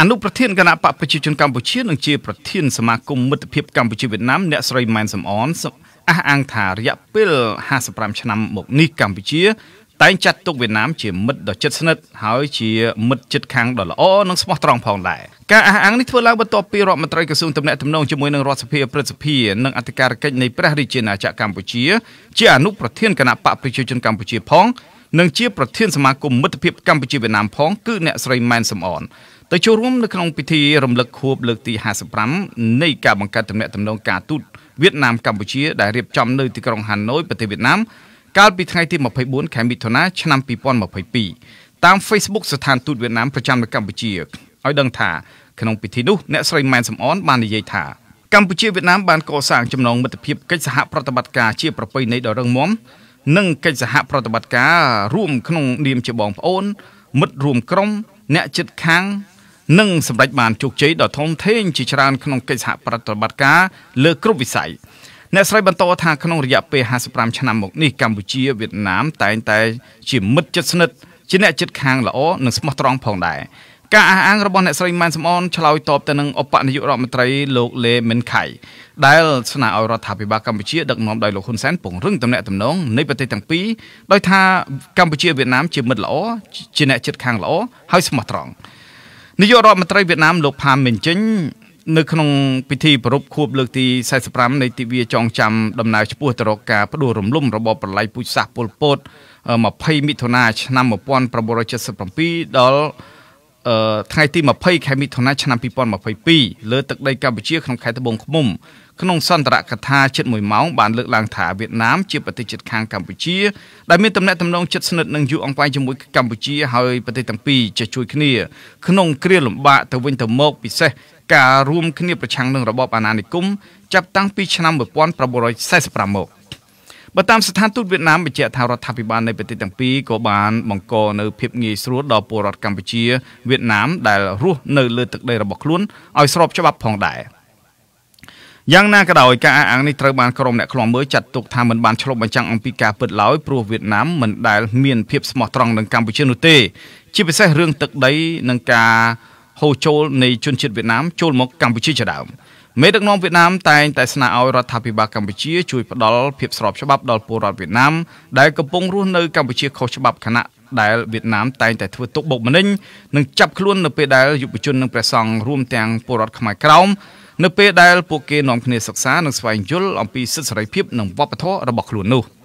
អនុប្រធានគណៈបកប្រជាជនកម្ពុជានិងជាប្រធានសមាគមមិត្តភាពកម្ពុជាវៀតណាមអ្នកស្រីម៉ែនសំអនអះអាងថារយៈពេល55ឆ្នាំមកនេះកម្ពុជាតែងចាត់ទុកវៀតណាមជាមិត្តដ៏ជិតស្និទ្ធហើយជាមិត្តជិតខាងដ៏ល្អនិងស្មោះត្រង់ផងដែរការអះអាងនេះធ្វើឡើងបន្ទាប់ពីរដ្ឋមន្ត្រីក្រសួងទំនាក់ទំនងជាមួយនឹងរដ្ឋសភាព្រឹទ្ធសភានិងអធិការកិច្ចនៃព្រះរាជាណាចក្រកម្ពុជាជាអនុប្រធានគណៈបកប្រជាជនកម្ពុជាផងនិងជាប្រធានសមាគមមិត្តភាពកម្ពុជាវៀតណាមផងគឺអ្នកស្រីម៉ែនសំអនទៅចូលរួមនៅក្នុងពិធីរំលឹកខួបលើកទី55នៃការបង្កើតទំនាក់ទំនងការទូតវៀតណាមកម្ពុជាដែលរៀបចំនៅទីក្រុងហាណូយប្រទេសវៀតណាមកាលពីថ្ងៃទី24ខែមិថុនាឆ្នាំ2022តាម Facebook ស្ថានទូតវៀតណាមប្រចាំនៅកម្ពុជាឲ្យដឹងថាក្នុងពិធីនោះអ្នកស្រីម៉ែនសំអនបាននិយាយថាកម្ពុជាវៀតណាមបានកសាងចំណងមិត្តភាពកិច្ចសហប្រតិបត្តិការជាប្រពៃណីដ៏រឹងមាំនិងកិច្ចសហប្រតិបត្តិការរួម ក្នុង នាមជាបងប្អូន មិត្តរួមក្រុម អ្នកជិតខាងនិងសម្រេចបានជោគជ័យដ៏ធំធេងជាច្រើនក្នុងកិច្ចសហប្រតិបត្តិការលើគ្រប់វិស័យអ្នកស្រីបន្តថាក្នុងរយៈពេល55ឆ្នាំមកនេះកម្ពុជាវៀតណាម តែងតែ ជាមិត្តជិតស្និទ្ធជាអ្នកជិតខាងល្អនិងស្មោះត្រង់ផងដែរការអះអាងរបស់អ្នកស្រីម៉ែនសំអនឆ្លើយតបទៅនឹងឧបនាយករដ្ឋមន្ត្រីលោកលេមិនខៃដែលស្នើឲ្យរដ្ឋាភិបាលកម្ពុជាដឹកនាំដោយលោកហ៊ុនសែនពង្រឹងទំនាក់ទំនងនៃប្រទេសទាំងពីរដោយថាកម្ពុជាវៀតណាមជាមិត្តល្អជាអ្នកជិតខាងល្អហើយស្មោះត្រង់នាយករដ្ឋមន្ត្រីវៀតណាម លោកផាមមិនចិញនៅក្នុងពិធីប្រពខួបលើកទី45នៃទិវាចងចាំដំណើរឆ្ពោះទៅរកការផ្ដួលរំលំរបបប្រល័យពូជសាសន៍ប៉ុលពត20មិថុនាឆ្នាំ1977ដល់ថ្ងៃទី20ខែមិថុនាឆ្នាំ2022លើទឹកដីកម្ពុជាក្នុងខេត្តត្បូងឃ្មុំក្នុងសន្ទរកថាជិត1ម៉ោងបានលើកឡើងថាវៀតណាមជាប្រទេសជិតខាងកម្ពុជាដែលមានទំនាក់ទំនងជិតស្និទ្ធនឹងយូរអង្វែងជាមួយកម្ពុជាហើយប្រទេសទាំងពីរជាជួយគ្នា ក្នុងគ្រាលំបាកទៅវិញទៅមកពិសេសការរួមគ្នាប្រឆាំងនឹងរបបអាណានិគមចាប់តាំងពីឆ្នាំ1945មក។បើតាមស្ថានទូតវៀតណាមបញ្ជាក់ថារដ្ឋាភិបាលនៃប្រទេសទាំងពីរក៏បានបង្កនៅភាពងាយស្រួលដល់ពលរដ្ឋកម្ពុជាវៀតណាមដែលរស់នៅលើទឹកដីរបស់ខ្លួនឲ្យស្របច្បាប់ផងដែរ។យ៉ាងណាក៏ដោយការអះអាងនេះត្រូវបានក្រុមអ្នកឃ្លាំមើលចាត់ទុកថាមិនបានឆ្លុះបញ្ចាំងអំពីការពិតឡើយព្រោះវៀតណាមមិនដែលមានភាពស្មោះត្រង់នឹងកម្ពុជានោះទេ ជាពិសេសរឿងទឹកដី និងការហូរចូលនៃជនជាតិវៀតណាមចូលមកកម្ពុជាជាដើម។មេដឹកនាំវៀតណាមតែងតែស្នើឲ្យរដ្ឋាភិបាលកម្ពុជាជួយផ្ដល់ភាពស្របច្បាប់ដល់ពលរដ្ឋវៀតណាមដែលកំពុងរស់នៅកម្ពុជាខុសច្បាប់ខណៈដែលវៀតណាមតែងតែធ្វើទុកបុកម្នេញនិងចាប់ខ្លួននៅពេលដែលយុវជននិងព្រះសង្ឃរួមទាំងពលរដ្ឋខ្មែរក្រោមនៅពេលដែលពួកគេនាំគ្នាសិក្សានិងស្វែងយល់អំពីសិទ្ធិសេរីភាពនិងវប្បធម៌របស់ខ្លួននោះ។